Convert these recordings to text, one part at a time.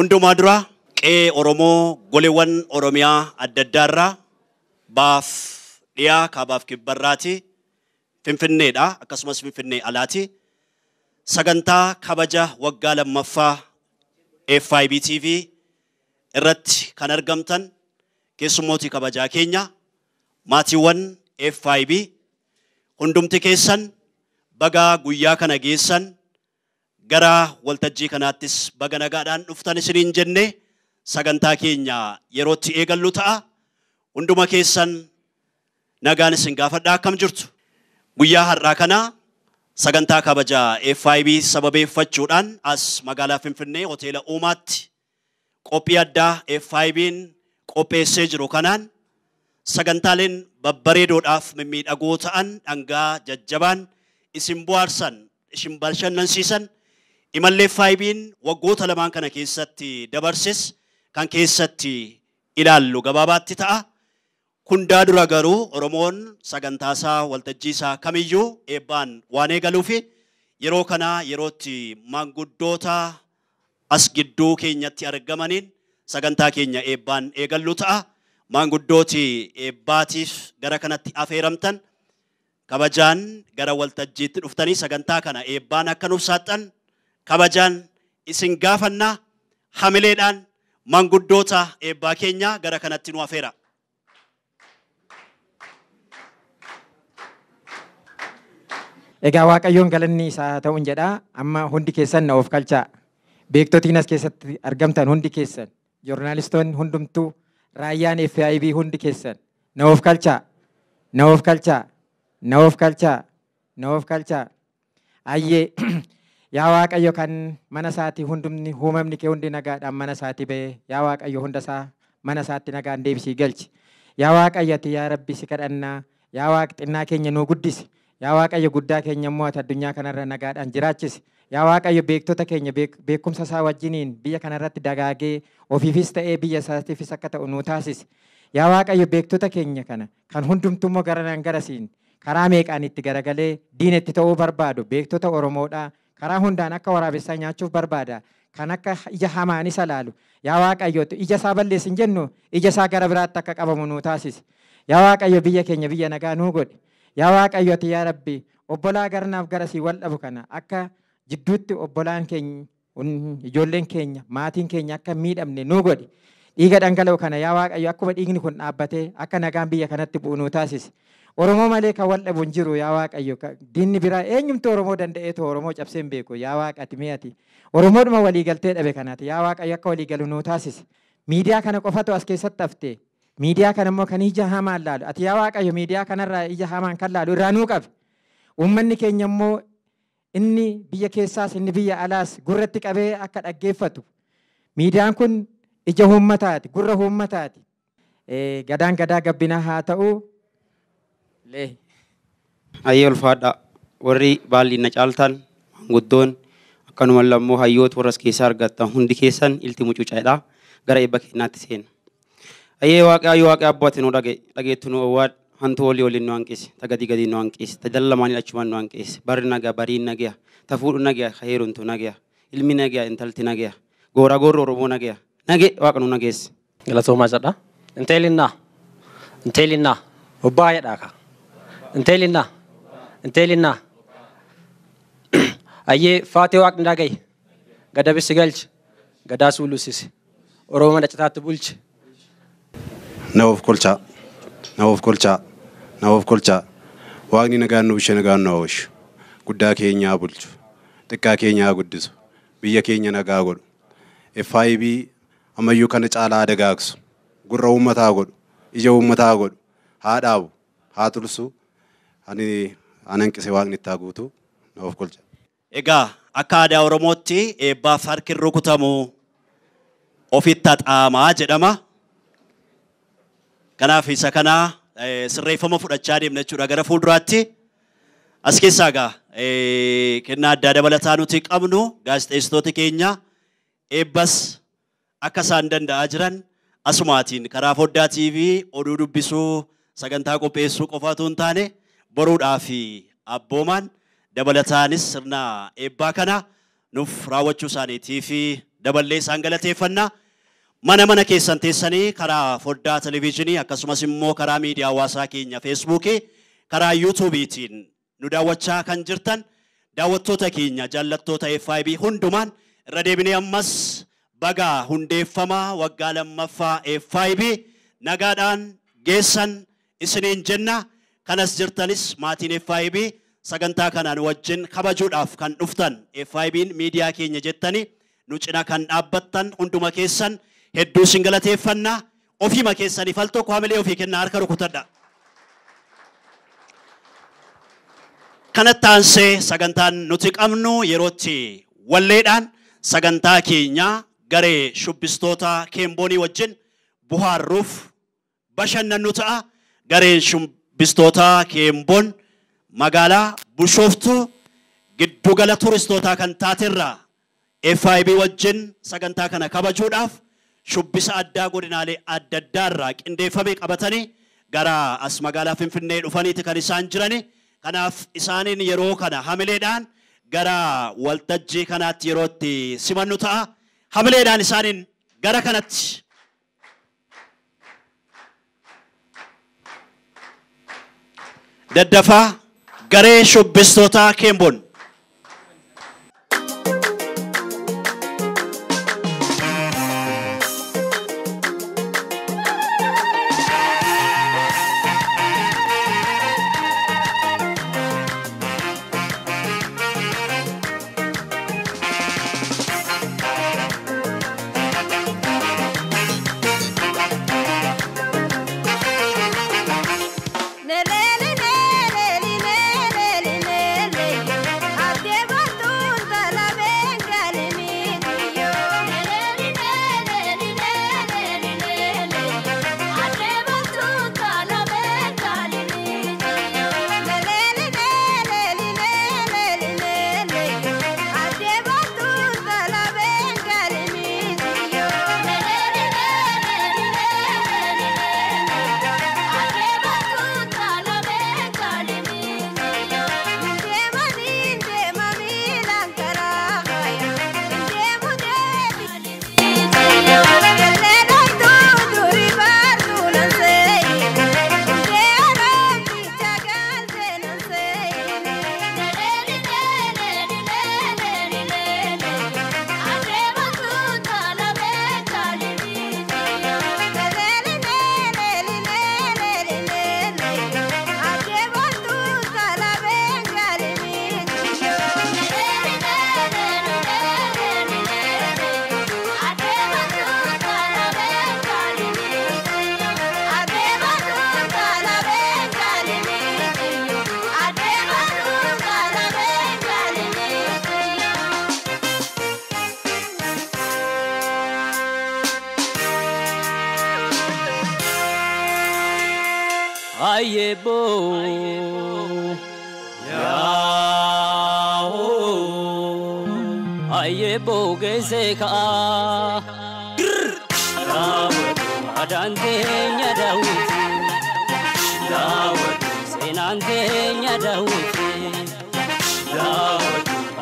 Hundumaa dura qe'ee Oromoo goleewwan Oromiyaa adda addaarraa baaf dhiyaa kaabaaf kibbarraati Finfinneedha akkasumas Finfinnee alaati sagantaa kabaja waggaa lammaffaa FIB TV irratti kan argamtan keessummootii kabajaa keenya maatiiwwan FIB hundumti keessan bagaa guyyaa kana geessan gara waltajjii kanaattis baga nagaadhaan dhuftan isiniin jenne sagantaa keenya yerootti eegallu ta'a. Hunduma keessan nagaan isin gaafadhaa akkam jirtu. Guyyaa har'aa kana sagantaa kabaja FIB sababeeffachuudhaan as magaalaa Finfinnee hoteela uumaatti qophii addaa FIB'n qopheessee jiru kanaan sagantaaleen babbareedoodhaaf mimmiidhagoo ta'an dhangaa jajjabaan isin bohaarsan isin bashannansiisan. Imallee faayibiin waggoota lamaan kana keessatti dabarses kan keessatti ilaallu gabaabaatti ta'a. Hundaa dura garuu Oromoon sagantaasaa isaa kamiyyuu eebbaan waan eegaluufi yeroo kanaa yerootti maanguddoota as gidduu keenyatti argamaniin sagantaa keenya eebbaan eegallu ta'a. Maanguddooti eebbaatiif gara kanatti affeeramtan kabajaan gara waltajjiitti dhuftanii sagantaa kana eebbaan akka nuuf saaxan kabajaan isin gaafannaa hamileedhaan manguddoota eebbaa keenya gara kanatti nu hafeera. Egaa Waaqayyoon galanni isaa ta'uun jedha. Amma hundi keessan na of qalchaa. Beektotiin as keessatti argamtan hundi keessan, joornaalistoonni hundumtuu, raayyaan FIB hundi keessan na of qalchaa. Na of qalchaa. Na of qalchaa. Na of qalchaa. Ayyee. Yaa Waaqayyo kan mana sa'ati hundumni uumamni kee hundi nagaadhaan mana isaatti ba'e yaa Waaqayyo isaa mana isaatti nagaan deebisii galchi. Yaa Waaqayyo ati yaa Rabbi kadhannaa yaa keenya nuu Yaa Waaqayyo guddaa keenya immoo ati addunyaa kanarra nagaadhaan Yaa Waaqayyo beektota keenya beekumsa isaa wajjiniin biyya kanarratti dagaagee ofiifis ta'ee biyya isaatiifis akka ta'u nuu taasisi. Yaa Waaqayyo beektota keenya kana kan hundumtummoo garanaan garasiin karaa meeqaan itti garagalee diinetti ta'uu barbaadu beektota Oromoodhaa karaa hundaan akka waraabessaa nyaachuuf barbaada. Kan akka ija hamaan isa laalu yaa Waaqayyo ija isaa balleessi hin jennu ija isaa gara biraatti akka qabamu nu taasise. Yaa Waaqayyo biyya keenya biyya nagaa nuu godhe. Yaa Waaqayyo yaa Rabbi obbolaa garnaaf gara sii wal dhabu kana akka jidduutti obbolaan keenya ijoolleen keenya maatiin keenya akka miidhamne nuu godhe. Dhiiga dhangala'u kana yaa Waaqayyo akkuma dhiigni kun dhaabbatee akka nagaan biyya kanatti bu'u nu taasise. Oromoo malee kan wal dhabuun jiru yaa Waaqayyo. Diinni biraa eenyumtu Oromoo danda'eetu Oromoo cabsee hin beeku yaa Waaqati mi'ati. Oromoodhuma waliigaltee dhabe kanaati yaa Waaqayyo akka waliigalu nu taasise. Miidiyaa kana qofatu as keessatti haftee miidiyaa kana immoo kan ija hamaan laalu ati yaa Waaqayyo miidiyaa kanarraa ija hamaan kan laalu irraa nuu qabe. Uummanni keenya immoo inni biyya keessaas inni biyya alaas gurratti qabee akka dhaggeeffatu. Miidiyaan kun ija uummataati gurra uummataati. Gadaan gadaa gabbinaa haa ta'uu. illee hayyee ulfaadha warri baalli na caaltan maanguddoon akkanuma lammoo hayyoota warra as keessaa argattan hundi keessan ilti mucucaadha gara eebba keenyaatti seena. Hayyee waaqaa yoo waaqaa abbootiin nu dhage dhageettu nu owwaad hantu olii oliin nu hanqisi ta gadi gadi nu hanqisi tajaalamaanii achumaan nu hanqisi barri nagaa bariin nagaa tafuudhu nagaa heerumtu nagaa ilmi nagaa intalti nagaa goora goorri oromoo nagaa nage waaqa nu nageessi. Galatoomaa jedha. Inteelinaa. Inteelinaa. Obbaa jedhaa kaa. እንቴሊና እንቴሊና አዬ ፋቴ ዋቅ እንዳገይ ገደብ ሲገልች ገዳስ ሁሉ ሲስ ኦሮሞ ነጭታት ቡልች ነወፍ ኮልቻ ነወፍ ኮልቻ ነወፍ ኮልቻ ዋግኒ ነጋኑ ብሸ ነጋኑ አወሽ ጉዳ ኬኛ ቡልቹ ጥቃ ኬኛ ጉድሱ ብየ ኬኘ ነጋ ጎዱ ኤፋይቢ አመዩ ከነጫላ አደጋ አክሱ ጉረ ውመታ ጎዱ ኢጀ ውመታ ጎዱ ሃዳቡ ሃትልሱ ani ananqisee waaqni ittaa guutu naaf kolcha. Egaa akka aadaa Oromootti eebbaaf harki hin rukutamu ofitti haxaamaa jedhama. Kanaaf isa kanaa sirreeffama fudhachaa deemna jechuudha gara fuulduraatti. As keessaa egaa kennaa addaa dabalataa nuti qabnu gaazexeessitoota keenya eebbas akka isaan danda'aa jiran asumaatiin karaa foddaa TV oduu dubbisuu sagantaa qopheessuu qofaatu hin taane. boruudhaa fi abboomaan dabalataanis sirna eebbaa kana nuuf raawwachuu isaaniitii fi daballee isaan galateeffannaa. Mana mana keessan teessanii karaa foddaa televizyiinii akkasumas immoo karaa miidiyaa hawaasaa keenya feesbuukii karaa yuutuubiitiin nu daawwachaa kan jirtan daawwattoota keenya jaallattoota FIB hundumaan irra deebinee ammas bagaa hundeeffamaa waggaa lammaffaa FIB nagaadhaan geessan isiniin jenna. kanas jirtanis maatiin FIB sagantaa kanaan wajjin kabajuudhaaf kan dhuftan FIB'n miidiyaa keenya jettani nu cina kan dhaabbattan hunduma keessan hedduu singalateeffannaa ofiima keessanii fal tokko hamilee ofii kennaa harka rukutadha. Kanatti aansee sagantaan nuti qabnu yerootti walleedhaan sagantaa keenyaa garee shubbistoota keemboonii wajjin buhaarruuf bashannannu ta'a gareen ቢስቶታ ኬምቦን መጋላ ቡሾፍቱ ግዱ ገለ ቱሪስቶታ ከን ኤፍአይቢ ወጅን ሰገንታ ከነ ከበጁዳፍ ሹቢስ አዳ ጎድናሌ አደዳራ ቅንዴፈሜ ቀበተኒ ገራ አስመጋላ ፍንፍኔ ዱፈኒት ከን ኢሳን ከናፍ ኢሳኒን የሮ ከነ ሀምሌዳን ገራ ወልተጅ ከናት የሮት ሲመኑታ ሀምሌዳን ኢሳኒን ገረ ከነት ددفا غري شبستوتا كيمبون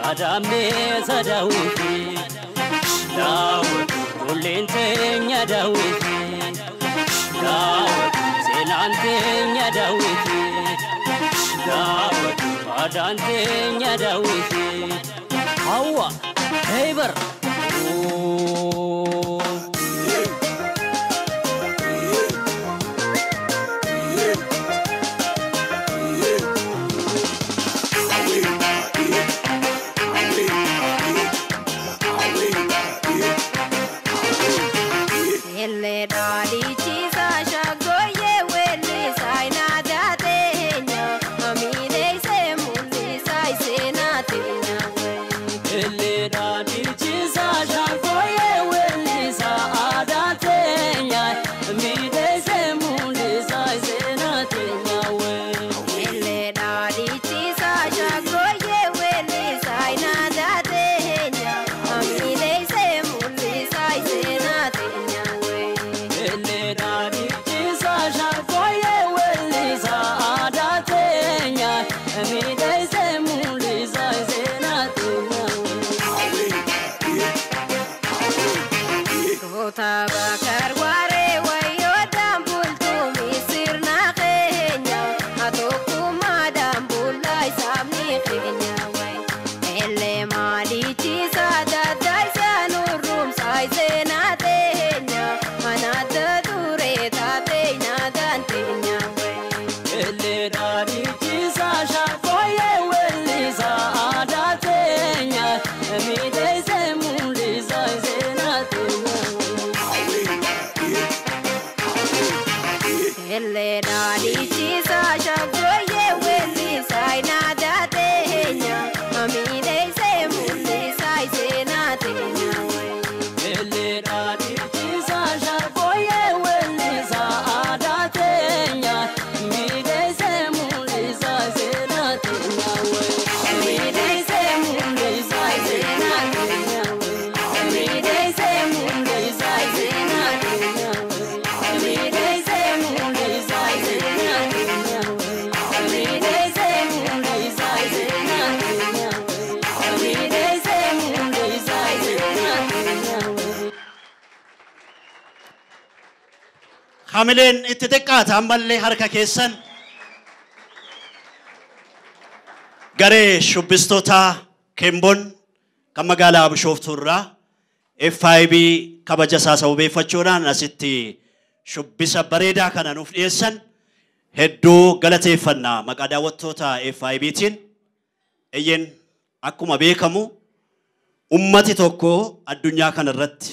አዳሜ ሰዳዊት ዳዊት ሁሌንተኛ ዳዊት ዳዊት ሴናንተኛ ዳዊት ዳዊት አዳንተኛ ዳዊት አዋ ሄይበር Samileen itti xiqqaata ammallee harka keessan garee shubbistootaa Kemboon kan magaalaa Abishooftuu irraa FIB kabaja isaa sababeeffachuudhaan asitti shubbisa bareedaa kana nuuf dhiyeessan hedduu galateeffannaa maqaa daawwattoota fivtiin Iyyeen akkuma beekamu ummati tokko addunyaa kana irratti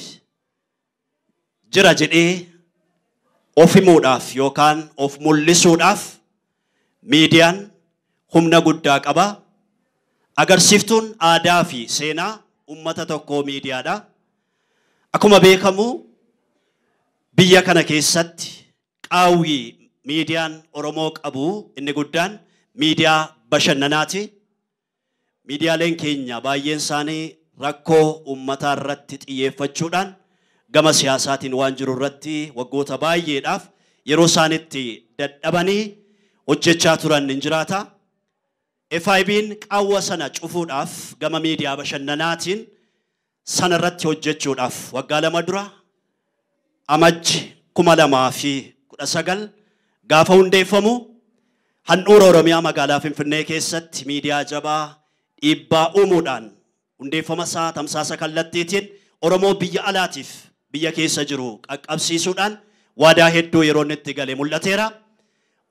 jira jedhee of himuudhaaf yookaan of mul'isuudhaaf miidiyaan humna guddaa qaba. Agarsiiftuun aadaa fi seenaa uummata tokkoo miidiyaadha. Akkuma beekamu biyya kana keessatti qaawwii miidiyaan Oromoo qabu inni guddaan miidiyaa bashannanaati. Miidiyaaleen keenya baay'een isaanii rakkoo uummataa irratti xiyyeeffachuudhaan gama siyaasaatiin waan jiru irratti waggoota baay'eedhaaf yeroo isaan itti dadhabanii hojjechaa turan hin jiraata. FIB'n qaawwa sana cufuudhaaf gama miidiyaa bashannanaatiin sana irratti hojjechuudhaaf waggaa lama dura amajji kuma lamaa fi kudha sagal gaafa hundeeffamu handhuura Oromiyaa magaalaa Finfinnee keessatti miidiyaa jabaa dhiibbaa uumuudhaan hundeeffama isaa tamsaasa kallattiitiin Oromoo biyya alaatiif biyya keessa jiru qaqqabsiisuudhaan waadaa hedduu yeroo itti gale mul'ateera.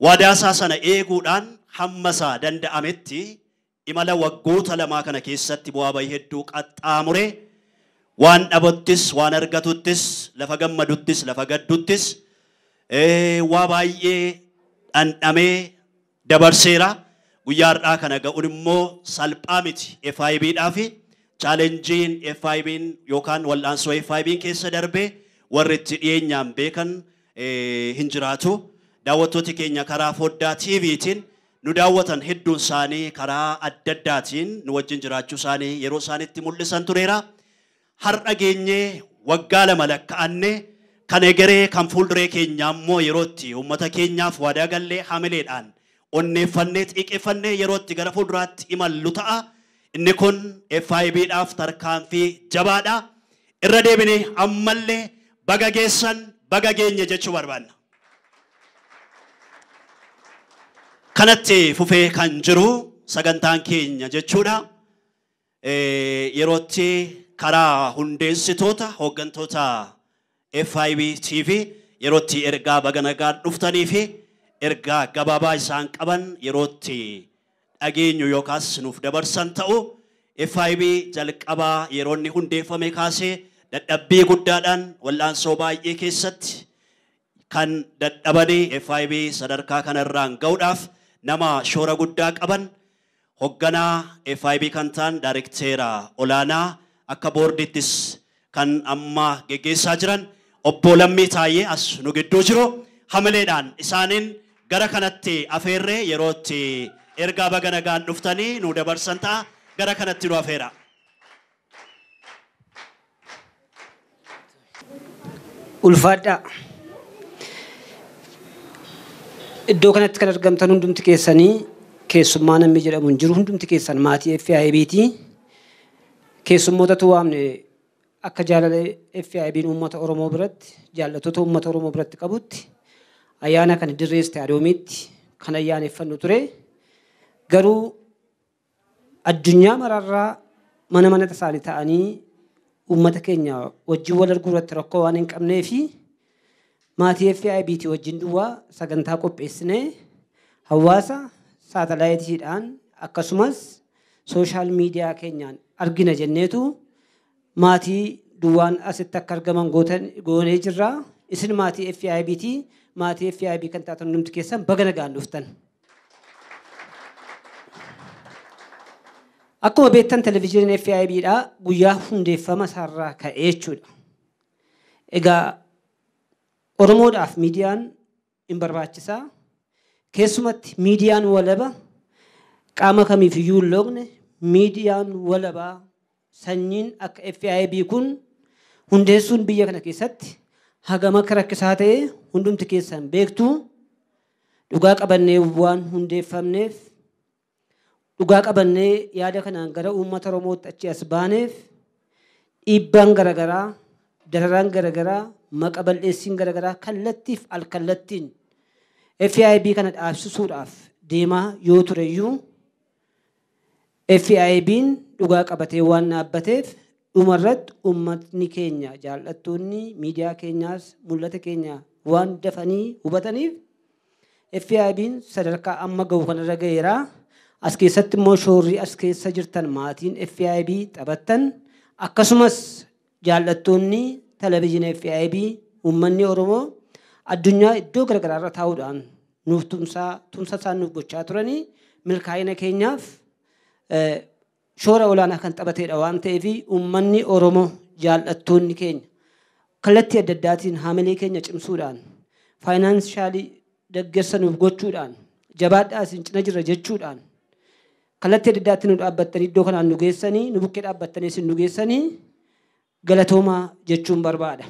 Waadaa isaa sana eeguudhaan hamma isaa danda'ametti imala waggoota lamaa kana keessatti bu'aa hedduu qaxxaamure waan dhabattis waan argatuttis lafa gammaduttis lafa gadduttis waa baay'ee dhandhamee dabarseera guyyaa har'aa kana ga'uun immoo salphaa miti FIBdhaa chaalenjiin FIB'n yookaan wal'aansoo FIB'n keessa darbee warri itti dhiyeenyaan beekan eh, hin jiraatu. Daawwattooti keenya karaa foddaa TV'tiin nu daawwatan hedduun isaanii karaa adda addaatiin nu wajjin jiraachuu isaanii yeroo isaanitti mul'isan tureera. Har'a geenyee waggaa lama lakka'anne kan egeree kan fuulduree keenya ammoo yerootti uummata keenyaaf waadaa gallee hamileedhaan onneeffannee xiqqeeffannee yerootti gara fuulduraatti imallu ta'a. Inni kun FIBdhaaf tarkaanfii jabaadha. Irra deebinee ammallee baga geessan baga geenye jechuu barbaadna. Kanatti fufee kan jiru sagantaan keenya jechuudha. Yerootti karaa hundeessitoota hoggantoota FIB TV yerootti ergaa baga nagaa dhuftanii fi ergaa gabaabaa isaan qaban yerootti. dhageenyu yookaas nuuf dabarsan ta'u FIB jalqabaa yeroo inni hundeeffame kaasee dadhabbii guddaadhaan wal'aansoo baay'ee keessatti kan dadhabanii FIB sadarkaa kanarraan ga'uudhaaf nama shoora guddaa qaban hogganaa FIB kan ta'an daayirekteera olaanaa akka boordittis kan amma geggeessaa jiran obbo Lammii Taayyee as nu gidduu jiru hamileedhaan isaaniin gara kanatti afeerree yerootti ergaa baga nagaan dhuftanii nu dabarsan ta'a gara kanatti nu hafeera. Ulfaadhaa. Iddoo kanatti kan argamtan hundumti keessanii keessummaa namni jedhamu jiru hundumti keessan maatii FIB'ti. Keessummootatu waamne akka jaalala FIB'n uummata Oromoo biratti jaallattoota uummata Oromoo biratti qabutti ayyaana kana direeste ta'e kan ayyaaneffannu ture. Garuu addunyaa maraarraa mana mana tasaanii ta'anii uummata keenya wajjin wal arguu irratti rakkoo waan hin qabnee fi maatii FIBT wajjin duwwaa sagantaa qopheessinee hawaasa saatalaayitiidhaan akkasumas sooshaal miidiyaa keenyaan argina jenneetu maatii duwwaan asitti akka argaman goonee jirra. Isin maatii FIBT maatii FIB kan taatan hundumti keessan baga nagaan dhuftan. Akkuma beektan televizyiiniin FIBdha guyyaa hundeeffama isaarraa ka'e jechuudha. Egaa Oromoodhaaf miidiyaan hin barbaachisaa. Keessumatti miidiyaan walaba qaama kamiif iyyuu hin loogne miidiyaan walabaa sanyiin akka FIB kun hundeessuun biyya kana keessatti hagam akka rakkisaa ta'e hundumti keessan beektu dhugaa qabannee waan hundeeffamneef dhugaa qabannee yaada kanaan gara uummata Oromootti achi as baaneef dhiibbaan garaagaraa dararaan garaa maqa bal'eessiin garaagaraa kallattiif alkallattiin FIB kana dhaabsisuudhaaf deemaa yoo ture iyyuu FIB'n dhugaa qabatee waan dhaabbateef dhumarratti uummatni keenya jaalattoonni miidiyaa keenyaas mul'ata keenya waan dafanii hubataniif FIB'n sadarkaa amma gahu kanarra gaheera As keessatti immoo shoorri as keessa jirtan maatiin FIB taphatan akkasumas jaallattoonni televezyiinii FIB uummanni Oromoo addunyaa iddoo garaagaraarra taa'uudhaan nuuf tumsaa tumsa isaan nuuf gochaa turanii milkaa'ina keenyaaf eh, shoora olaanaa kan taphatedha waan ta'eef uummanni Oromoo jaallattoonni keenya kallattii adda addaatiin haamilee keenya cimsuudhaan faayinaansishaalii daggeessanuuf gochuudhaan jabaadhaa isin cina jira jechuudhaan kallattii adda nu dhaabbattanii iddoo kanaan nu geessanii nu bukkee dhaabbattanii isin nu geessanii galatoomaa jechuun barbaada.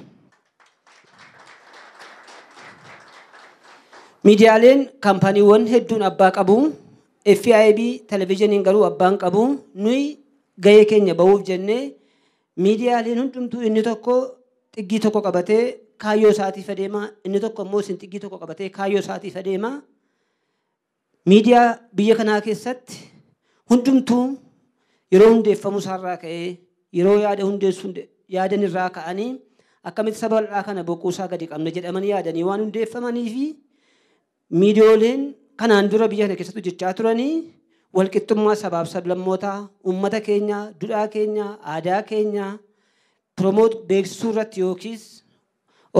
Miidiyaaleen kaampaniiwwan hedduun abbaa qabu. FIB televizhiniin garuu abbaan qabu. Nuyi gahee keenya bahuuf jennee miidiyaaleen hundumtuu inni tokko xiggii tokko qabatee kaayyoo isaatiif adeemaa Inni tokko immoo isin xiggii tokko qabatee kaayyoo isaatiif Miidiyaa biyya kanaa keessatti Hundumtuu yeroo hundeeffamuu isaarraa ka'ee yeroo yaada hundeessuu yaadan irraa ka'anii akkamitti saba bal'aa kana boqquu isaa gadi qabna jedhamanii yaadanii waan hundeeffamanii fi miidiyooleen kanaan dura biyya kana keessatti hojjechaa turanii walqixxummaa sabaaf sablammootaa uummata keenyaa duudhaa keenyaa aadaa keenyaa piroomoot beeksisuu irratti yookiis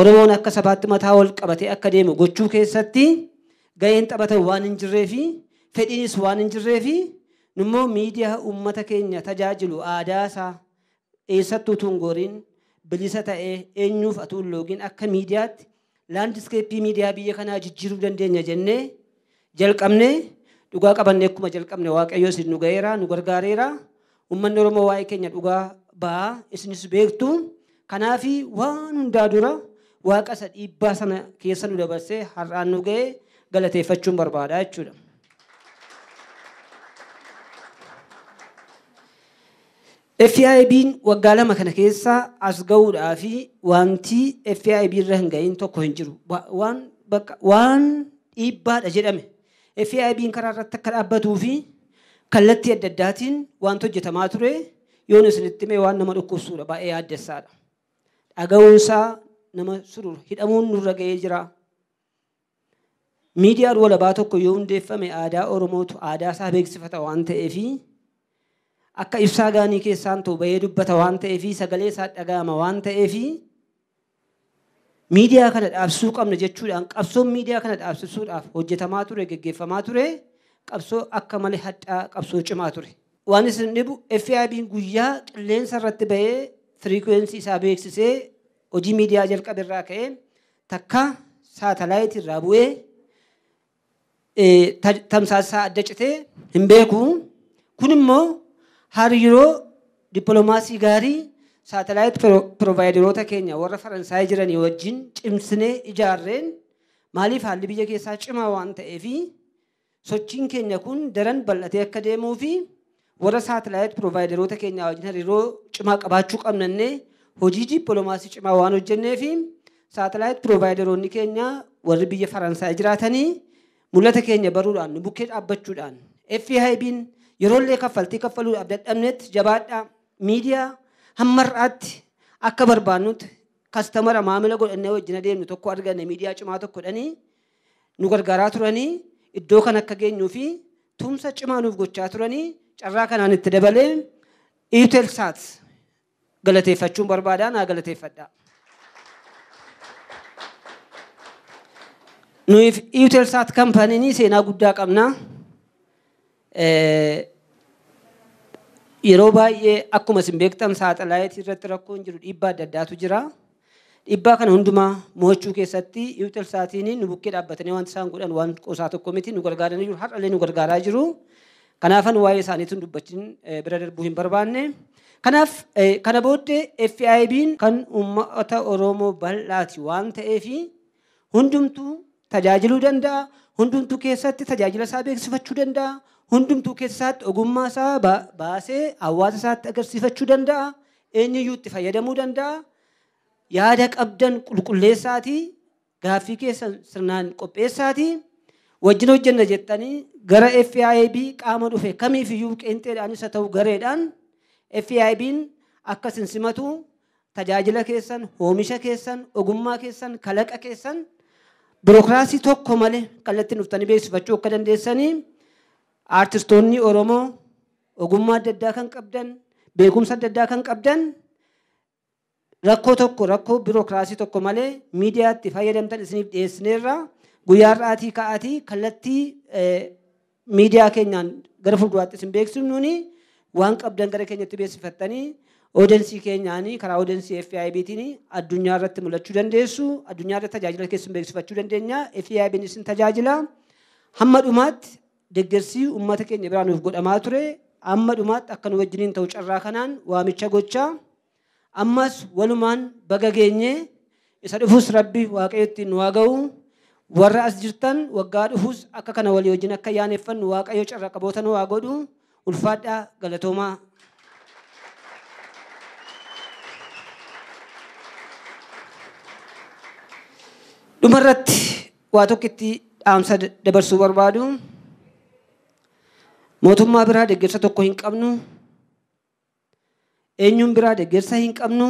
Oromoon akka sabaatti mataa ol qabatee akka deemu gochuu keessatti gaheen taphatan waan hin jirree fi fedhiinis waan hin jirree fi Immoo miidiyaa uummata keenya tajaajilu aadaasaa eessattuu tun goriin bilisa ta'ee eenyuuf atuun loogiin akka miidiyaatti laandiskeeppii miidiyaa biyya kanaa jijjiiruu dandeenya jennee jalqabnee dhugaa qabannee akkuma jalqabne waaqayyo isin nu ga'eera nu gargaareera uummanni oromoo waa'ee keenya dhugaa ba'aa isinis beektu kanaafi waan hundaa dura waaqa isa dhiibbaa sana keessa nu dabarsee har'aan nu ga'e galateeffachuun barbaada jechuudha. FIB waggaa lama kana keessa as ga'uudhaa fi wanti FIB irra hin ga'iin tokko hin jiru. Waan bakka waan dhiibbaadha jedhame. FIB'n karaa irratti akka dhaabbatuu fi kallattii adda addaatiin wanti hojjetamaa ture yoon isinitti mee waan nama dhukkubsuudha baay'ee yaaddeessaadha. Dhaga'uunsaa nama sururu hidhamuun nurra ga'ee jira. Miidiyaan walabaa tokko yoo hundeeffame aadaa Oromootu aadaasaa isaa beeksifata waan ta'eefi akka ibsaa gaanii keessaan bahee dubbata waan ta'eefi sagalee isaa dhaga'ama waan ta'eefi miidiyaa kana dhaabsuu qabna jechuudhaan qabsoon miidiyaa kana dhaabsisuudhaaf hojjetamaa ture geggeeffamaa ture qabsoo akka malee hadhaa qabsoo cimaa ture. Waan isin dhibu FIB'n guyyaa qilleensa irratti bahee firiikweensii isaa beeksisee hojii miidiyaa jalqabe irraa ka'ee takka saatalaayit irraa bu'ee tamsaasaa adda citee hin beeku kun immoo har yeroo dippiloomaasii gaarii saatalaayit piroovaayidoroota keenya warra Faransaay jiranii wajjin cimsinee ijaarreen maaliif haalli biyya keessaa cimaa waan ta'eef sochiin keenya kun daran bal'atee akka deemuu fi warra saatalaayit piroovaayidoroota keenyaa wajjin hariiroo cimaa qabaachuu qabnannee hojii dippiloomaasii cimaa waan hojjennee fi saatalaayit piroovaayidoroonni keenya warri biyya Faransaay jiraatanii mul'ata keenya baruudhaan nu bukkee dhaabbachuudhaan FIHB'n yeroollee kaffaltii kaffaluu dadhabnetti jabaadhaa miidiyaa hamma har'aatti akka barbaannutti kastamara maamila godhannee wajjin adeemnu tokko arganne miidiyaa cimaa tokkodhanii nu gargaaraa turanii iddoo kan akka geenyuu fi tumsa cimaa nuuf gochaa turanii carraa kanaan itti dabalee iitelsaat galateeffachuun barbaadaa naa galateeffadha. Nu iitelsaat kampaniinii seenaa guddaa qabnaa. Yeroo baay'ee akkuma isin beektan irratti rakkoon jiru dhiibbaa adda addaatu jira. Dhiibbaa kana hundumaa mo'achuu keessatti yuutilsaatiin nu bukkee dhaabbatanii wanti isaan godhan waan qosaa tokko miti nu gargaaranii jiru har'allee nu gargaaraa jiru. Kanaafan waa'ee isaaniitiin bira darbuu hin barbaanne. Kanaaf kana booddee FIB'n kan uummata Oromoo bal'aati waan ta'eefi hundumtuu tajaajiluu danda'a. Hundumtuu keessatti tajaajila isaa beeksifachuu danda'a. Hundumtuu keessatti ogummaa isaa baasee hawaasa isaatti agarsiifachuu danda'a. Eenyuyyuu fayyadamuu danda'a. Yaada qabdan qulqulleessaatii gaaffii keessan sirnaan qopheessaatii wajjin hojjenna jettanii gara FIB qaama dhufe kamiifiyyuu qeenxeedhaanis haa ta'u gareedhaan FIB'n akka isin simatu tajaajila keessan, oomisha keessan, ogummaa keessan, kalaqa keessan birokiraasii tokko malee kallattiin dhuftanii beeksifachuu akka dandeessanii Artistoonni Oromoo ogummaa adda addaa kan qabdan, beekumsa adda addaa kan qabdan rakkoo tokko rakkoo birookiraasii tokko malee miidiyaatti fayyadamtan isiniif dhiyeessineerra guyyaa har'aatii ka'aatii kallattii eh, miidiyaa keenyaan gara fuulduraatti isin beeksifnuuni waan qabdan gara keenyatti beeksifattanii oodensii keenyaanii karaa oodensii FIB'tiin addunyaa irratti mul'achuu dandeessu addunyaa irratti tajaajila keessan beeksifachuu dandeenya FIB'n isin tajaajila hamma dhumaatti deggersii uummata keenya biraanuuf nuuf godhamaa ture amma dhumaatti akka nu wajjiniin ta'u carraa kanaan waamicha gochaa ammas walumaan baga geenyee isa dhufuus rabbi ittiin nu waaga'u warra as jirtan waggaa dhufuus akka kana walii wajjin akka yaaneeffannu waaqayyo carraa qaboota nu waa godhu ulfaadhaa galatoomaa. dhumarratti waa tokkitti dhaamsa dabarsuu barbaadu. mootummaa biraa deeggarsa tokko hin qabnu. Eenyuun biraa deeggarsa hin qabnu.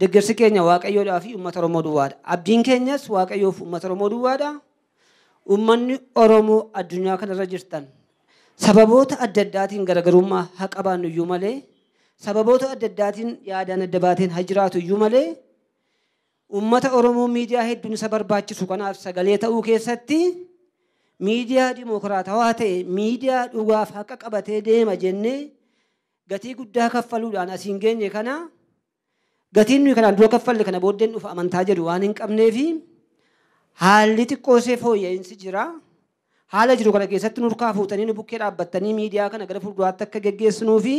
Deeggarsi keenya Waaqayyoodhaa fi uummata Oromoo duwwaadha. Abdiin keenyas Waaqayyoo fi uummata Oromoo duwwaadha. Uummanni Oromoo addunyaa kanarra jirtan sababoota adda addaatiin garaagarummaa haa qabaannu iyyuu malee sababoota adda addaatiin yaadaan adda baateen haa jiraatu iyyuu malee uummata Oromoo miidiyaa hedduun isa barbaachisu kanaaf sagalee ta'uu keessatti. miidiyaa dimokiraatawaa ta'e miidiyaa dhugaaf haqa qabatee deema jennee gatii guddaa kaffaluudhaan asiin geenye kana gatiin nuyi kanaan dura kaffalle kana booddeen dhufa amantaa jedhu waan hin qabneefi haalli xiqqoo isee fooyya'insi jira. Haala jiru kana keessatti nurkaa fuutanii nu bukkee dhaabbattanii miidiyaa kana gara fuulduraatti akka geggeessinuu fi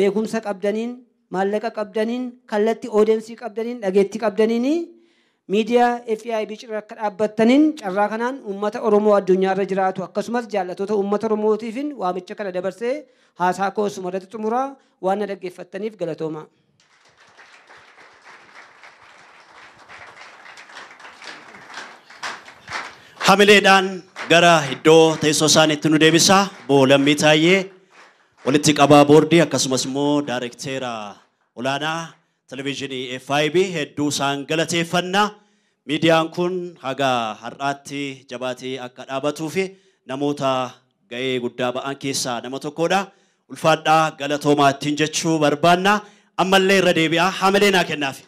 beekumsa qabdaniin maallaqa qabdaniin kallattii oodeemsii qabdaniin dhageettii qabdaniin miidiyaa FIB cirra akka dhaabbattaniin carraa kanaan uummata Oromoo addunyaarra jiraatu akkasumas jaallattoota uummata Oromootiifin waamicha kana dabarsee haasaa koosuma irratti xumuraa waan na dhaggeeffattaniif galatooma. Hamileedhaan gara iddoo teessoo isaaniitti nu deebisa. Boolambii Taayyee walitti qabaa boordii akkasumas immoo daayirekteera olaanaa Televizhinii FIB hedduu isaan galateeffannaa. Miidiyaan kun haga har'aatti jabaatee akka dhaabatuu fi namoota ga'ee guddaa ba'an keessaa nama tokkodha. Ulfaadhaa galatoomaa ittiin jechuu barbaanna. Ammallee irra deebi'aa haamilee naa kennaafi.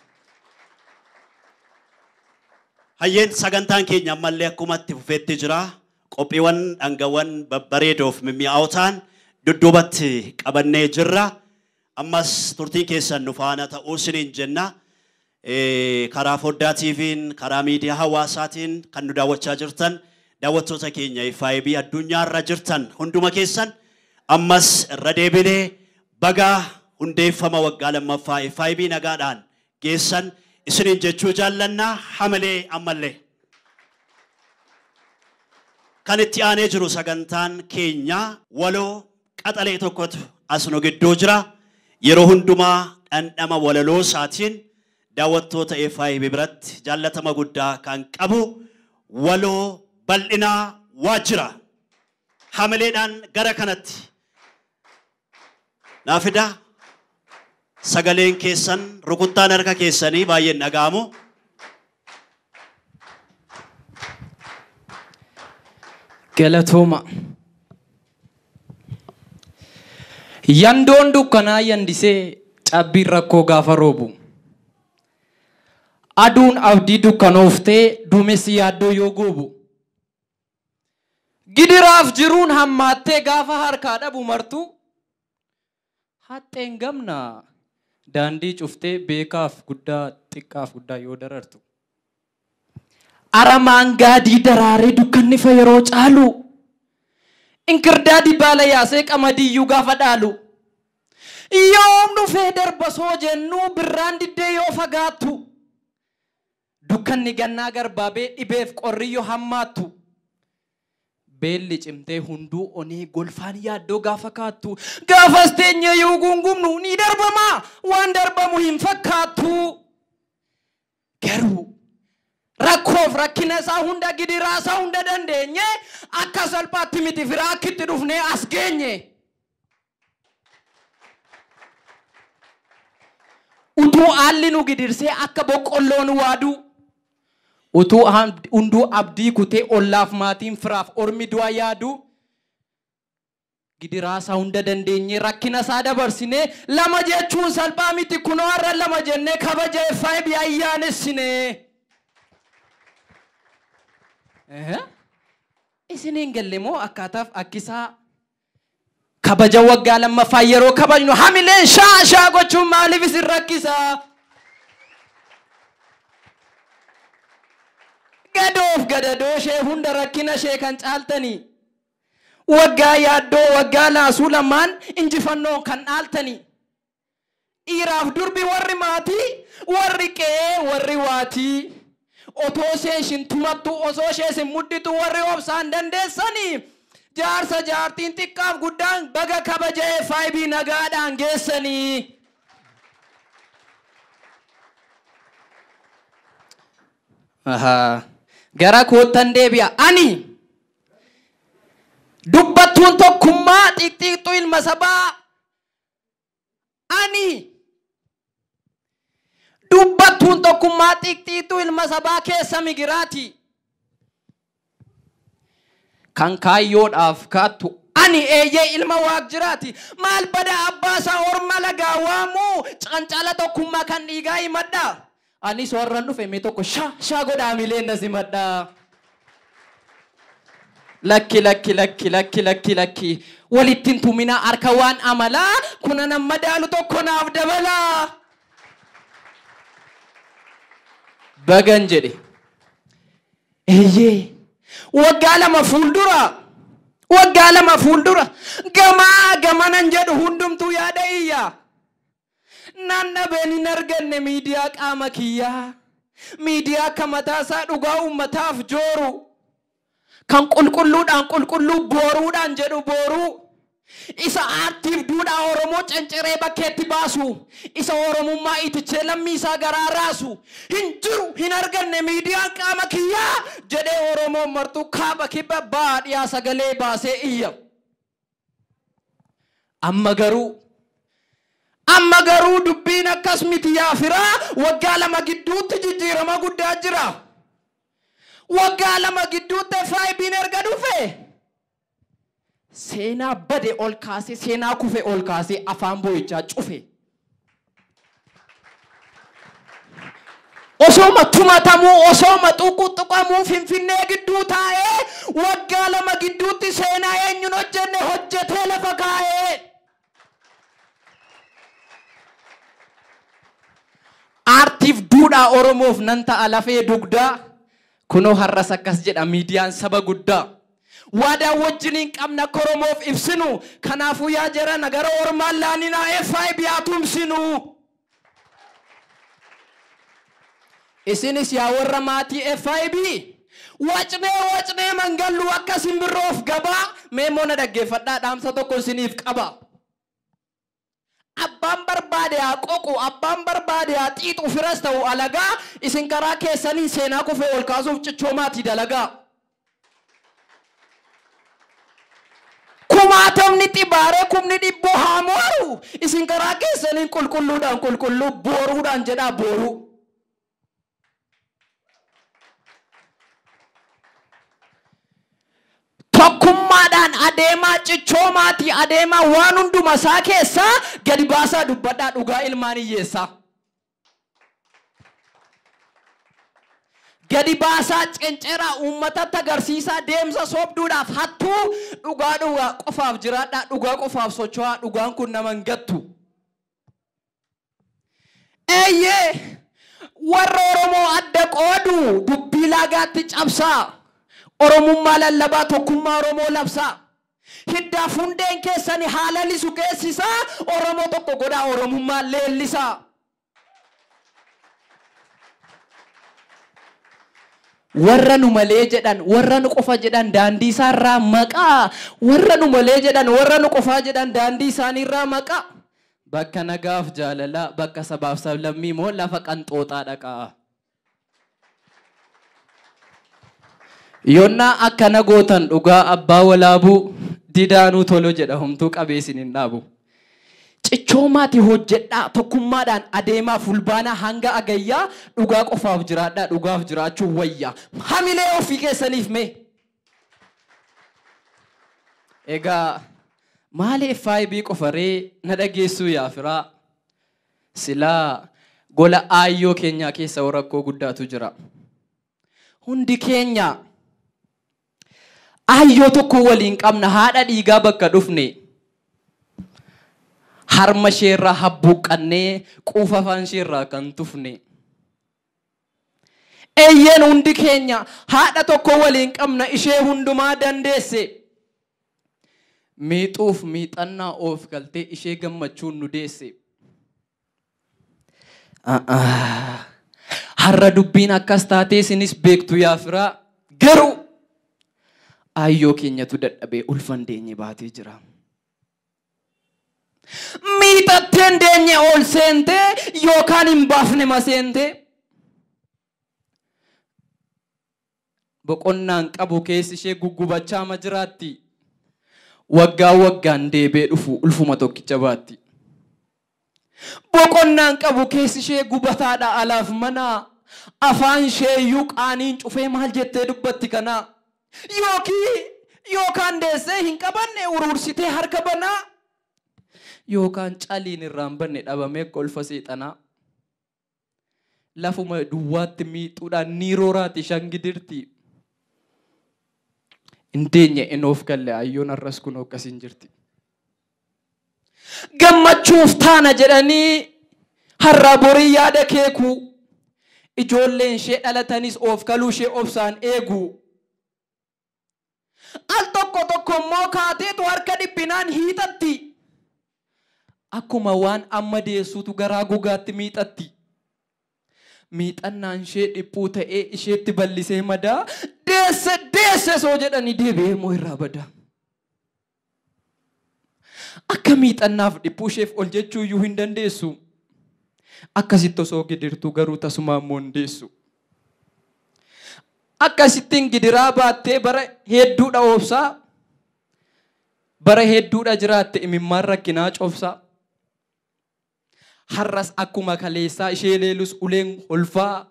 Hayyeen sagantaan keenya ammallee akkumatti fufetti jiraa jira. Qophiiwwan dhangawwan babbareedoof mimmi'aawoo ta'an dudduubatti qabannee jirra. ammas turtiin keessan nu faana ta'uu jenna. Karaa foddaa tiiviin, karaa miidiyaa hawaasaatiin kan nu daawwachaa jirtan daawwattoota keenya ifaayibii addunyaarra jirtan hunduma keessan ammas irra deebilee bagaa hundeeffama waggaa lammaffaa ifaayibii nagaadhaan geessan isiniin jechuu jaallannaa hamalee ammallee. kan itti aanee jiru sagantaan keenya waloo qaxalee tokkotu as nu gidduu jira. yeroo hundumaa dhandhama walaloo isaatiin daawwattoota efaayi biratti jaallatama guddaa kan qabu waloo bal'inaa waajjira hamileedhaan gara kanatti naafida sagaleen keessan rukuttaan harka keessanii baay'een dhaga'amu. Galatooma. Yandoon dukkanaa yandisee cabbiin rakkoo gaafa roobu. Aduun abdii dukkanooftee duumessi yaaddoo yoo goobu. Gidiraaf jiruun hammaattee gaafa harkaa dhabu martuu. Haxxeen gamna daandii cuftee beekaaf guddaa xiqqaaf guddaa yoo darartu. Aramaan gaadii daraaree dukkannifa yeroo caalu. inkirdaa baala yaasee qamadiyyuu gaafa dhaalu. Yoom dhufee darba soo jennu birraan diddee yoo fagaattu. Dukkanni gannaa garbaabee dibeef qorriyyo hammaattu. Beelli cimtee hunduu onee golfaan yaaddoo gaafa kaattu. gaafa teenyee yoo guungumnu ni darbamaa waan darbamu hin fakkaattu. Garuu rakkoof rakkina isaa hunda gidiraa isaa hunda dandeenye akka salphaatti miti firaa akkitti dhufnee as geenye. utuu haalli nu gidirsee akka boqqolloo waadu utuu hunduu abdii kutee ollaaf maatiin firaaf ormi du'a yaaduu gidiraasaa hunda dandeenye rakkina isaa dabarsine lama jechuun salphaa miti kunoo har'a lama jennee kabaja effaa ayyaanessine. Eh? Isin hin galle moo akkaataaf akkisaa kabaja waggaa lammaffaa yeroo kabajnu hamileen shaa shaa gochuun maaliif isin rakkisaa? gadoof gadadoo ishee hunda rakkina ishee kan caaltanii waggaa yaaddoo waggaa laasuu lamaan injifannoo kan dhaaltanii diraaf durbi warri maatii warri qe'ee warri waatii. otoo isheeshin tumattu osoo isheeshin mudditu warri obsaan dandeessanii jaarsa jaartiin xiqqaaf guddaan baga kabaja'ee faayibii nagaadhaan geessanii. Gara kootan deebi'a. Ani dubbattuun tokkummaa xixiqqoo ilma sabaa tokkummaa xiqxiitu ilma sabaa keessa migiraati. Kan kaayyoodhaaf kaattu ani eeyyee ilma waaq jiraati maal bada abbaasaa orma lagaa waamuu cancala tokkummaa kan dhiigaa himadha anis warran dhufe mi tokko shaa shaa godhaa milee nas Lakki lakki lakki lakki lakki lakki tumina harka waan amalaa kuna namma daalu dabalaa. bagan jedhe eeyyee waggaa lama fuuldura waggaa lama fuuldura gamaa jedhu hundumtuu yaada iyya naan dhabeen hin arganne miidiyaa qaama kiyyaa miidiyaa akka mataasaa dhugaa ummataaf jooru kan qulqulluudhaan qulqulluu booruudhaan jedhu boruu. isa aartiif buudhaa Oromoo cancaree bakkeetti baasu, isa Oromummaa itichee lammii isaa garaaraasu, hin jiru hin arganne miidiyaan qaama kiyyaa jedhee Oromoon martuu kaaba kibba baadhiyaa sagalee baasee iyyam. Amma garuu garuu dubbiin akkas miti yaafiraa waggaa lama gidduutti jijjiirama guddaa jira. Waggaa lama gidduutti FIB'n erga dhufee. seenaa bade ol kaasee seenaa kufe ol kaasee afaan boo'ichaa cufe. osooma tumatamuu osooma xuquxuqamuu finfinnee gidduu taa'ee waggaa lama gidduutti seenaa eenyuun hojjenne hojjetee lafa kaa'ee. Aartiif duudhaa Oromoof nan ta'a lafee dugdaa kunoo har'as akkas jedha miidiyaan saba guddaa. Waadaan wajjin hin koromoof ibsinu kanaafuu yaa jara nagara ormaan laaninaa eeffaa'e biyaatumsinu. isinis yaa warra maatii FIB wacnee wacnee mangallu akka simbirroof gabaa meemoo na dhaggeeffadhaa dhaamsa tokko isiniif qaba. Abbaan barbaade haa qoqu abbaan barbaade haa firas ta'u alagaa isin karaa keessanii seenaa kufee ol kaasuuf maatii dalagaa. kumaatamni xibaaree kumni dhibboo haa mooru isin karaa keessanii qulqulluudhaan qulqulluu boruudhaan jedha booru. tokkummaadhaan adeemaa cichoomaati adeemaa waan hundumaa isaa keessaa gadi baasaa dubbadhaa dhugaa ilmaan hiyyeessaa. gadi baasaa cinceraa uummatatti agarsiisaa deemsa soobduudhaaf hattuu dhugaa dhugaa qofaaf jiraadhaa dhugaa qofaaf socho'aa dhugaan kun nama hin gattu. Eeyyee warra Oromoo adda qoodu dubbii laagaatti cabsaa. Oromummaa lallabaa tokkummaa Oromoo labsaa. Hiddaaf hundeen keessanii haala lisu geessisaa Oromoo tokko godaa Oromummaa leellisa. warra nu malee jedhan warra nu qofa jedhan daandii isaarraa maqaa warra nu malee jedhan warra nu jedhan daandii isaaniirraa maqaa bakka nagaaf jaalalaa bakka sabaaf sablammii moo lafa qanxooxaa dhaqaa. Yonnaa akkana gootan dhugaa abbaa walaabuu didaanuu tolo jedha humtuu qabeessin hin cichoomaati hojjedhaa tokkummaadhaan adeemaa fulbaanaa hanga agayyaa dhugaa qofaaf jiraadhaa dhugaaf jiraachuu wayyaa hamilee ofii keessaniif mee. Egaa maaliif faayibii qofaree na dhageessuu yaafiraa silaa gola aayyoo keenyaa keessa rakkoo guddaatu jira. Hundi keenya aayyoo tokko waliin qabna haadha dhiigaa bakka dhufne. harma isheerraa habbuuqqannee quufa afaan kan tufne. Eeyyeen hundi keenya haadha tokko waliin qabna ishee hundumaa dandeesse. Miixuuf miixannaa oof galtee ishee gammachuun nu deesse. Har'a dubbiin akkas taatee isinis beektu yaa firaa garuu aayyoo keenyatu dadhabee ulfandeenye baatee jira. miixattee hin deenye ol seentee yookaan hin baafne ma seentee. Boqonnaan qabu keessi ishee guggubachaa ma jiraatti waggaa waggaan deebee dhufu ulfuma tokkicha baatti. Boqonnaan qabu keessi ishee gubataadha alaaf manaa afaan ishee iyyuu qaaniin cufee maal jettee dubbatti kanaa yookiin yookaan deessee hin qabanne uruursitee harka banaa. yookaan caliin irraan banne dhabamee kolfa seexanaa. Lafuma duwwaatti miixuudhaan ni rooraati shan gidirti. Indeenye inoof galle ayyoon arras kun akkasiin jirti. Gammachuuf taana jedhanii har'a borii yaada keeku ijoolleen ishee dhalatanis of kaluu ishee obsaan eegu. Al tokko tokko immoo kaateetu harka dhiphinaan hiixatti. akkuma waan amma deessuutu garaa gogaatti miixatti. Miixannaan ishee dhiphuu ta'ee isheetti ballisee madaa deesse deesse soo jedhanii deebi'ee moo irraa badaa. Akka miixannaaf dhiphuu isheef ol jechuu iyyuu hin dandeessu. Akkasitti osoo gidirtuu garuu tasumaan immoo hin deessu. Akkasittiin gidiraa baattee bara hedduudha oobsaa. Bara hedduudha jiraatte imimmaan rakkinaa coobsaa. har'as akkuma kaleessaa ishee leelus uleen ulfaa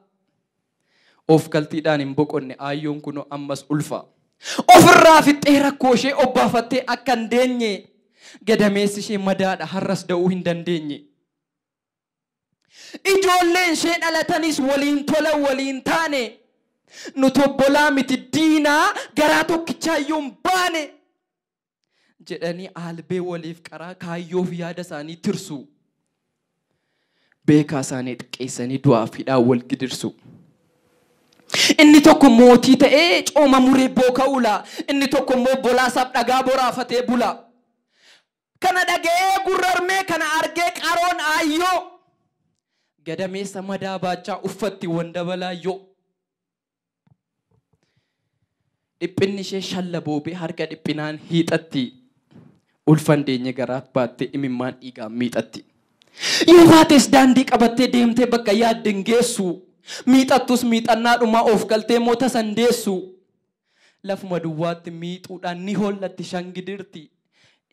of galtiidhaan hin boqonne aayyoon kunoo ammas ulfaa. Ofirraa fixxee rakkoo ishee obbaafattee akka hin deenye gadameessi ishee madaadha har'as da'uu hin dandeenye. Ijoolleen ishee dhalatanis waliin tola waliin taane nuti obbolaa miti diinaa garaa tokkichaayyuun baane jedhanii albee waliif qaraa kaayyoof yaada isaanii tirsuu. beekaa isaanii xiqqeessanii du'aaf hidhaa wal Inni tokko mootii ta'ee cooma muree booka ulaa Inni tokko immoo bolaasaaf dhagaa boraafatee bula. Kana dhaga'ee gurrarmee kana argee qaroon aayyoo. Gadameessa madaa baachaa uffatti wandabalaa yoo. Dhiphinni ishee shalla boobee harka dhiphinaan hiixatti. Ulfandeenye garaaf baattee imimmaan dhiigaan miixatti. Yoo baates daandii qabattee deemtee bakka yaadde hin geessu. Miixattus miixannaadhumaa of galtee moo tasan deessu. Lafuma duwwaatti miixuudhaan ni hollatti shangidirti.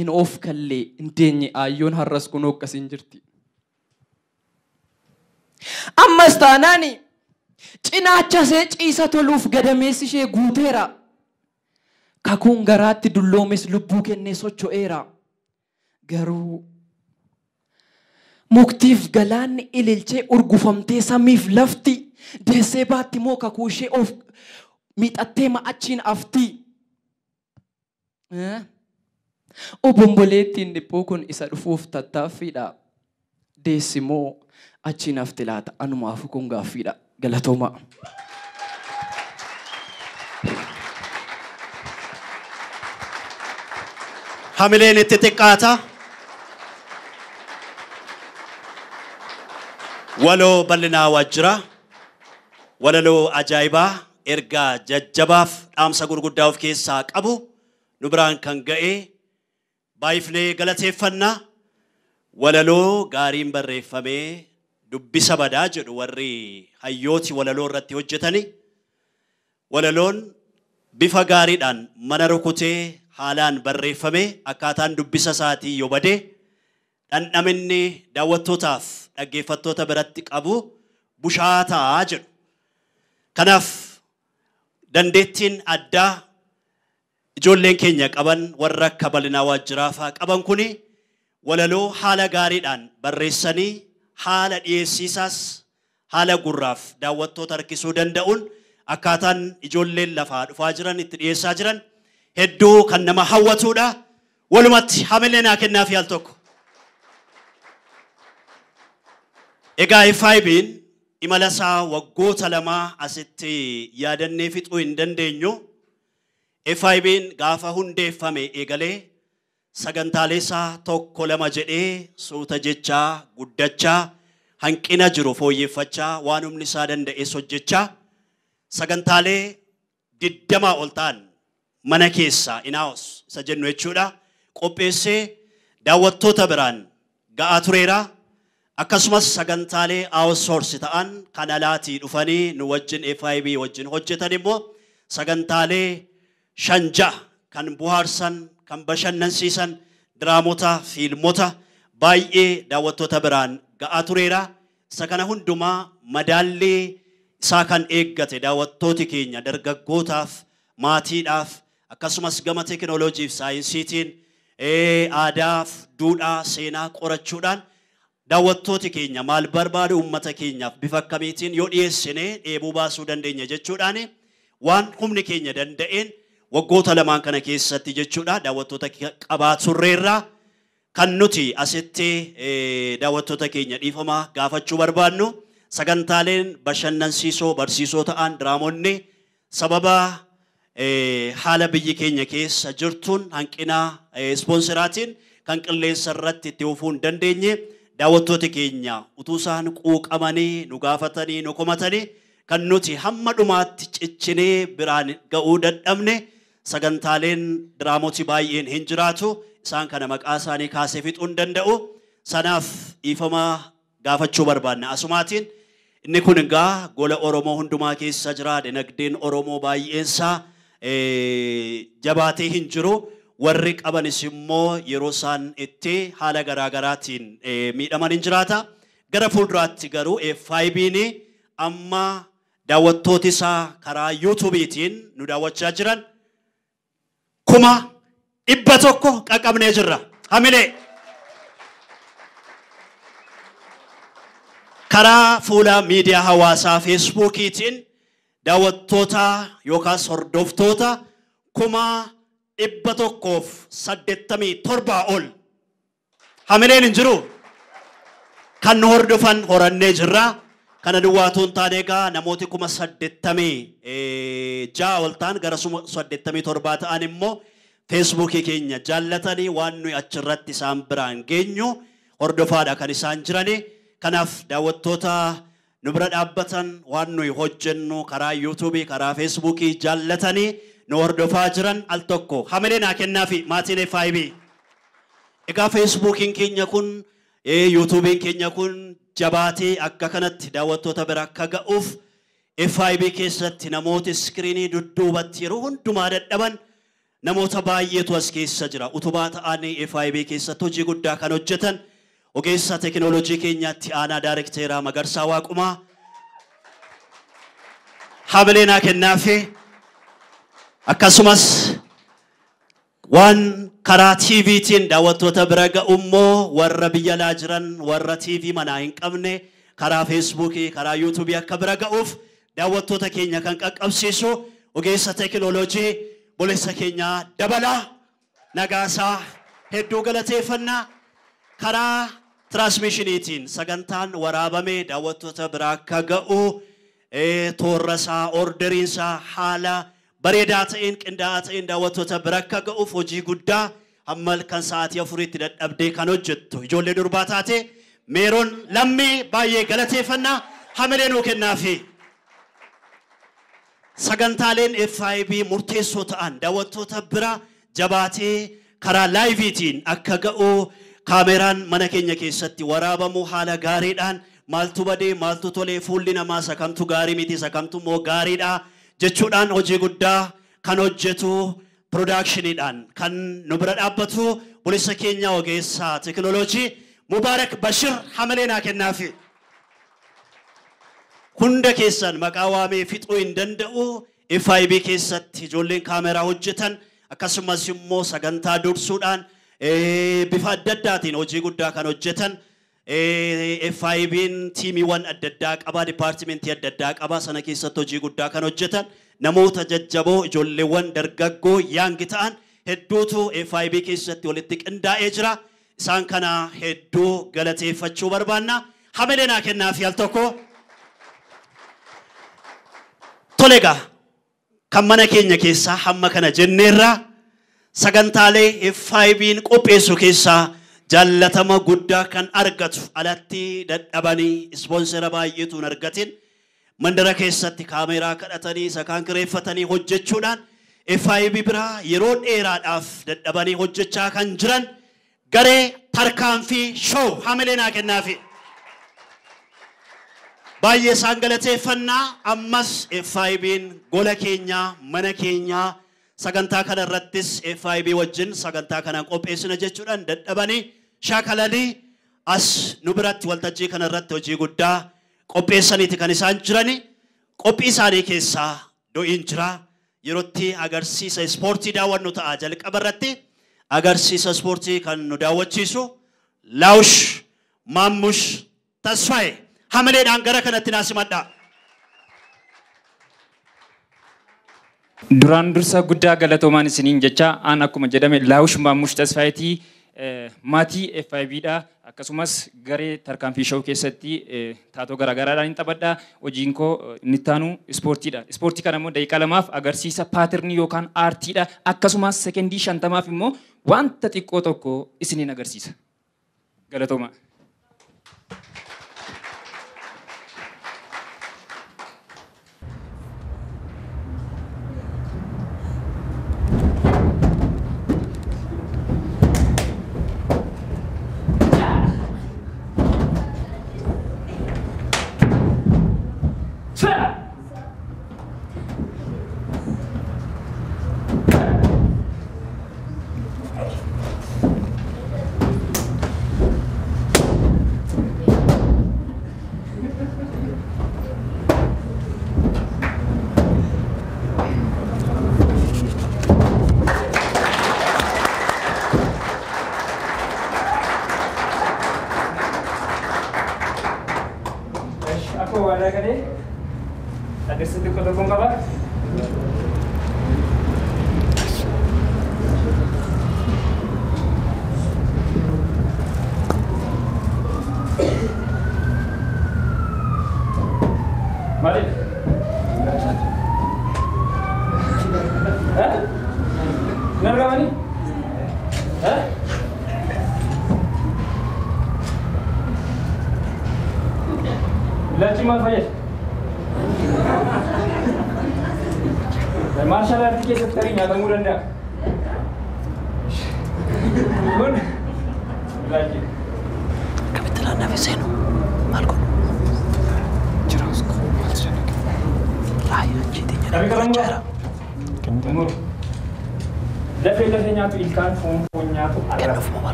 In of kallee hin teenye aayyoon har'as kun akkasiin jirti. Ammas taanaani cinaachasee ciisa toluuf gadameessi ishee guuteera. Kakuun garaatti dulloomes lubbuu kennee socho'eera. Garuu muktiif galaanni ililchee urgufamtee samiif lafti deessee baatti moo kakuu of miixattee achiin afti. Obomboleettiin dhiphuu kun isa dhufuuf tattaaffiidha. Deessi moo achiin hafti laata anumaaf kun gaaffiidha Hamileen itti xiqqaata. waloo ballinaa waajjira walaloo ajaa'ibaa ergaa jajjabaaf dhaamsa gurguddaa of keessaa qabu nu biraan kan ga'e baay'ifnee galateeffannaa walaloo gaariin barreeffamee dubbisa badaa jedhu warri hayyooti walaloo irratti hojjetani walaloon bifa gaariidhaan mana rukutee haalaan barreeffamee akkaataan dubbisa isaatii yoo badee أن أمني دوتو تاف أجيفتو تبرتك أبو بشاتا عجل كناف دندتين أدا جولين كينيك أبن ورق قبلنا وجرافك أبن كوني وللو حالة غاردان برسني حالة إيسيساس حالة غراف دوتو تركيسو دندؤن أكاتان جولين لفاد فاجران إيساجران هدو كان نما حواتو دا ولمت حملنا كنا في التوكو Egaa ifaayibiin imala isaa waggoota lamaa asitti yaadannee fixuu hin dandeenyu. Ifaayibiin gaafa hundeeffame eegalee sagantaalee isaa tokko lama jedhee suuta jechaa guddachaa hanqina jiru fooyyeffachaa waan humni isaa danda'es hojjechaa sagantaalee diddamaa ol ta'an mana keessaa inaa'os isa jennu jechuudha qopheessee daawwattoota biraan ga'aa tureeraa. akkasumas sagantaalee outsource ta'an kan alaatii dhufanii nu wajjin FIB wajjin hojjetan immoo sagantaalee shan ja'a kan buhaarsan kan bashannansiisan diraamota fiilmota baay'ee daawwattoota biraan ga'aa tureera. Isa kana hundumaa madaallee isaa kan eeggate daawwattooti keenya dargaggootaaf maatiidhaaf akkasumas gama teekinooloojiif saayinsiitiin aadaaf duudhaa seenaa qorachuudhaan daawwattooti keenya maal barbaadu uummata keenyaaf bifa akkamiitiin yoo dhiyeessinee dheebuu baasuu dandeenya jechuudhaan waan humni keenya danda'een waggoota lamaan kana keessatti jechuudha daawwattoota qabaaturreerraa kan nuti asitti daawwattoota keenya dhiifama gaafachuu barbaannu sagantaaleen bashannansiisoo barsiisoo ta'an diraamoonni sababa haala biyyi keenya keessa jirtuun hanqina ispoonsiraatiin kan qilleensa irratti itti hufuu hin dandeenye. daawwattoota keenya utuu isaan quuqamanii nu gaafatanii nu komatanii kan nuti hamma dhumaatti ciccinee biraan ga'uu dadhabne sagantaaleen diraamotii baay'een hin jiraatu isaan kana maqaa isaanii kaasee fixuu hin danda'u sanaaf ifamaa gaafachuu barbaanna asumaatiin inni kun egaa gola Oromoo hundumaa keessa jira dinagdeen Oromoo baay'eensaa jabaatee hin jiru. warri qabanis immoo yeroo isaan itti haala garaagaraatiin miidhaman hin jiraata. Gara fuulduraatti garuu FIB'n amma daawwattoota isaa karaa yuutuubiitiin nu daawwachaa jiran kuma dhibba tokko qaqqabnee jirra. milee? karaa fuula miidiyaa hawaasaa feesbuukiitiin daawwattoota yookaas hordoftoota kuma dhibba tokkoof saddeettamii torbaa ol hamileen hin jiru kan nu hordofan horannee jirra kana duwwaatuun taane egaa namooti kuma saddeettamii ja'a ol ta'an gara saddeettamii torbaa ta'an immoo feesbuukii keenya jaallatanii waan nuyi achirratti isaan biraan geenyu hordofaadha kan isaan jirani kanaaf daawwattoota nu bira dhaabbatan waan nuyi hojjennu karaa yuutuubii karaa feesbuukii jaallatanii nu hordofaa jiran al tokko hamilee naa kennaafi maatiin FIB. Egaa feesbuukiin keenya kun yuutuubiin keenya kun jabaatee akka kanatti daawwattoota bira akka ga'uuf FIB keessatti namoota iskiriinii dudduubatti yeroo hundumaa dadhaban namoota baay'eetu as keessa jira. Utubaa ta'anii FIB keessatti hojii guddaa kan hojjetan ogeessa teekinooloojii keenyaatti aanaa daarekteeraa Magarsaa Waaqumaa hamilee naa kennaafi. akkasumas waan karaa tiiviitiin daawwattoota bira ga'ummoo warra biyya laa jiran warra tiivii manaa hin qabne karaa feesbuukii karaa yuutuubii akka bira ga'uuf daawwattoota keenya kan qaqqabsiisu ogeessa teekinooloojii boleessa keenyaa dabalaa nagaasaa hedduu galateeffannaa karaa tiransmiishiniitiin sagantaan waraabamee daawwattoota biraa akka ga'u toorrasaa orderiinsaa haala bareedaa ta'een qindaa'aa ta'een daawwattoota birakka ga'uuf hojii guddaa hamma kan sa'aatii afuriitti dadhabdee kan hojjettu ijoollee durbaa taate meeroon lammii baay'ee galateeffannaa hamilee nuu kennaafi. Sagantaaleen FIB murteessoo ta'an daawwattoota bira jabaatee karaa laayiviitiin akka ga'u kaameraan mana keenya keessatti waraabamuu haala gaariidhaan maaltu badee maaltu tolee fuulli namaa sakamtu gaarii miti sakamtu immoo gaariidhaa. jechuudhaan hojii guddaa kan hojjetu piroodaakshiniidhaan kan nu bira dhaabbatu bulisa keenya ogeessaa teekinooloojii Mubaarak Bashir hamalee naa kennaafi. Hunda keessan maqaa waamee fixuu hin danda'u FIB keessatti ijoolleen kaameraa hojjetan akkasumas immoo sagantaa dursuudhaan bifa adda addaatiin hojii guddaa kan hojjetan. FIB'n tiimiiwwan adda addaa qabaa dipaartimentii adda addaa qabaa sana keessatti hojii guddaa kan hojjetan namoota jajjaboo ijoolleewwan dargaggoo yaangi ta'an hedduutu FIB keessatti walitti qindaa'ee jira. Isaan kana hedduu galateeffachuu barbaanna. Hamelee naa kennaaf yaal tokko. Tole egaa kan mana keenya keessaa hamma kana jenneerra sagantaalee FIB'n qopheessu keessaa jaallatama guddaa kan argatu alatti dadhabanii ispoonsera baay'eetuun argatin mandara keessatti kaameeraa kadhatanii isa kaan kireeffatanii hojjechuudhaan FIB biraa yeroo dheeraadhaaf dadhabanii hojjechaa kan jiran garee tarkaanfii shoo hamilee naa kennaafi. Baay'ee isaan galateeffannaa ammas FIB'n gola keenyaa mana keenyaa sagantaa kanarrattis FIB wajjin sagantaa kana qopheessina jechuudhaan dadhabanii. shaakalanii as nu biratti waltajjii kana irratti hojii guddaa qopheessaniiti kan isaan jirani qophii isaanii keessaa do'iin jira yerootti agarsiisa ispoortii daawwannu ta'a jalqaba irratti agarsiisa ispoortii kan nu daawwachiisu laawush maammush tasfaa'e hamaleedhaan gara kanatti naasimadhaa. duraan dursa guddaa galatoomaan isiniin jecha aan akkuma jedhame laawush maammush tasfaayitii Eh, maatii FIBdha akkasumas garee tarkaanfishau shoo keessatti eh, taatoo garaagaraadhaan hin taphadha hojiin koo inni eh, taanu ispoortiidha ispoortii kana immoo daqiiqaa lamaaf agarsiisa paatirnii yookaan aartiidha akkasumas sekendii shantamaaf immoo waanta xiqqoo tokko isiniin agarsiisa galatooma.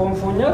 fun-funnya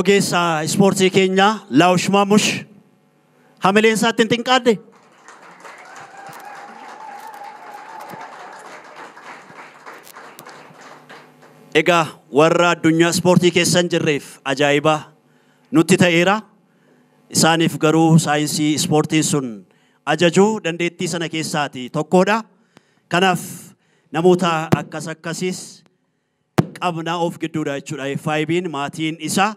ogeessa ispoortii keenyaa Laawush Maamush sah hin xinqaadde. Egaa warra addunyaa ispoortii keessa hin jirreef Nuti nutti ta'eera. Isaaniif garuu saayinsii ispoortiin sun ajajuu dandeettii sana keessaati tokkodha. Kanaaf namoota akkas akkasiis qabnaa of gidduudha jechuudha. Faayibiin maatiin isaa.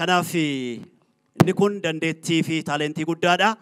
Kanaaf inni kun dandeettii fi taalentii guddaadha.